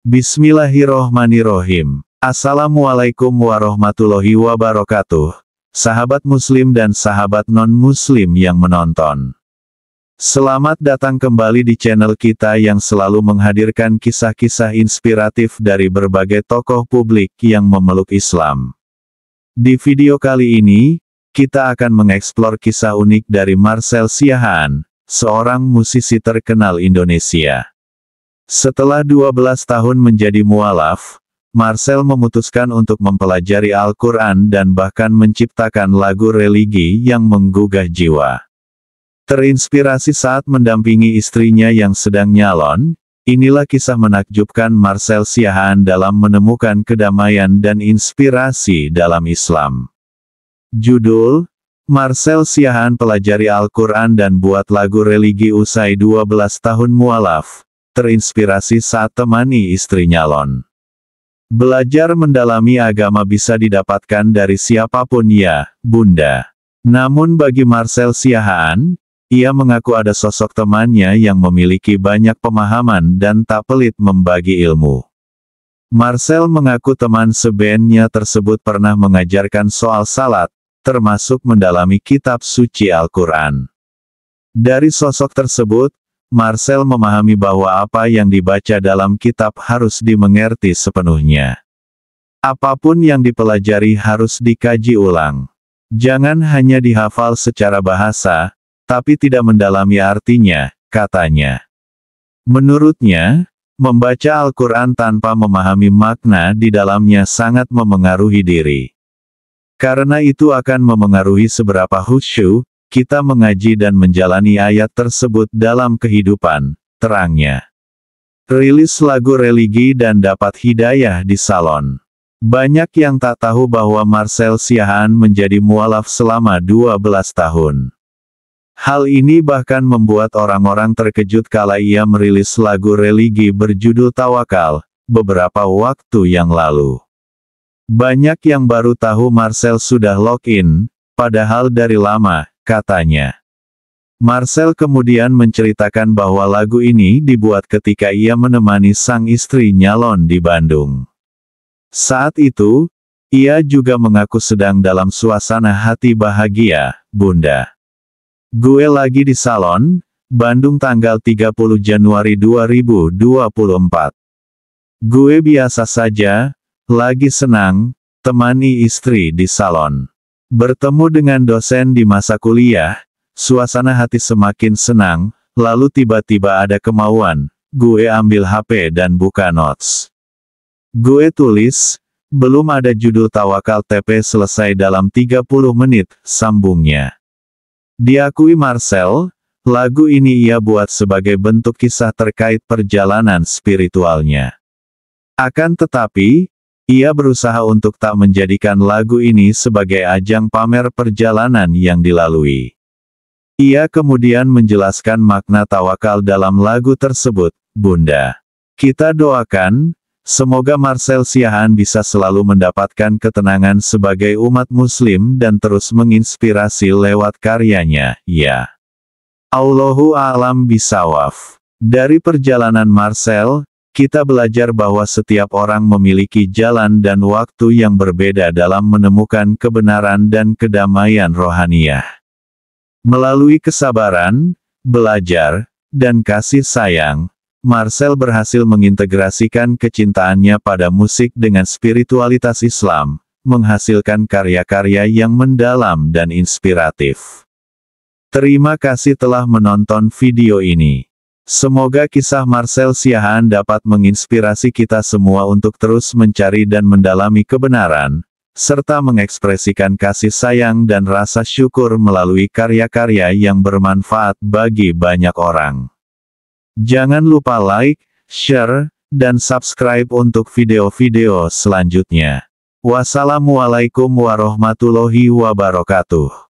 Bismillahirrohmanirrohim. Assalamualaikum warahmatullahi wabarakatuh. Sahabat muslim dan sahabat non-muslim yang menonton. Selamat datang kembali di channel kita yang selalu menghadirkan kisah-kisah inspiratif dari berbagai tokoh publik yang memeluk Islam. Di video kali ini, kita akan mengeksplor kisah unik dari Marcel Siahan, seorang musisi terkenal Indonesia. Setelah 12 tahun menjadi mualaf, Marcel memutuskan untuk mempelajari Al-Quran dan bahkan menciptakan lagu religi yang menggugah jiwa. Terinspirasi saat mendampingi istrinya yang sedang nyalon, inilah kisah menakjubkan Marcel Siahan dalam menemukan kedamaian dan inspirasi dalam Islam. Judul, Marcel Siahan pelajari Al-Quran dan buat lagu religi usai 12 tahun mualaf, terinspirasi saat temani istrinya Lon. Belajar mendalami agama bisa didapatkan dari siapapun ya, Bunda. Namun bagi Marcel Siahaan, ia mengaku ada sosok temannya yang memiliki banyak pemahaman dan tak pelit membagi ilmu. Marcel mengaku teman sebenarnya tersebut pernah mengajarkan soal salat, termasuk mendalami kitab suci Al-Quran. Dari sosok tersebut, Marcel memahami bahwa apa yang dibaca dalam kitab harus dimengerti sepenuhnya. Apapun yang dipelajari harus dikaji ulang. Jangan hanya dihafal secara bahasa, tapi tidak mendalami artinya, katanya. Menurutnya, membaca Al-Quran tanpa memahami makna di dalamnya sangat memengaruhi diri. Karena itu akan memengaruhi seberapa khusyuk kita mengaji dan menjalani ayat tersebut dalam kehidupan, terangnya. Rilis lagu religi dan dapat hidayah di salon. Banyak yang tak tahu bahwa Marcel Siahan menjadi mualaf selama 12 tahun. Hal ini bahkan membuat orang-orang terkejut kala ia merilis lagu religi berjudul Tawakal, beberapa waktu yang lalu. Banyak yang baru tahu Marcel sudah login, padahal dari lama, katanya. Marcel kemudian menceritakan bahwa lagu ini dibuat ketika ia menemani sang istri nyalon di Bandung. Saat itu, ia juga mengaku sedang dalam suasana hati bahagia, Bunda. Gue lagi di salon, Bandung tanggal 30 Januari 2024. Gue biasa saja, lagi senang, temani istri di salon. Bertemu dengan dosen di masa kuliah, suasana hati semakin senang, lalu tiba-tiba ada kemauan, gue ambil HP dan buka notes. Gue tulis, belum ada judul tawakal TP selesai dalam 30 menit, sambungnya. Diakui Marcel, lagu ini ia buat sebagai bentuk kisah terkait perjalanan spiritualnya. Akan tetapi, ia berusaha untuk tak menjadikan lagu ini sebagai ajang pamer perjalanan yang dilalui. Ia kemudian menjelaskan makna tawakal dalam lagu tersebut, Bunda. Kita doakan, semoga Marcel Siahan bisa selalu mendapatkan ketenangan sebagai umat muslim dan terus menginspirasi lewat karyanya, ya. Allahu a'lam bisawaf. Dari perjalanan Marcel, kita belajar bahwa setiap orang memiliki jalan dan waktu yang berbeda dalam menemukan kebenaran dan kedamaian rohaniah. Melalui kesabaran, belajar, dan kasih sayang, Marcel berhasil mengintegrasikan kecintaannya pada musik dengan spiritualitas Islam, menghasilkan karya-karya yang mendalam dan inspiratif. Terima kasih telah menonton video ini. Semoga kisah Marcel Siahaan dapat menginspirasi kita semua untuk terus mencari dan mendalami kebenaran, serta mengekspresikan kasih sayang dan rasa syukur melalui karya-karya yang bermanfaat bagi banyak orang. Jangan lupa like, share, dan subscribe untuk video-video selanjutnya. Wassalamualaikum warahmatullahi wabarakatuh.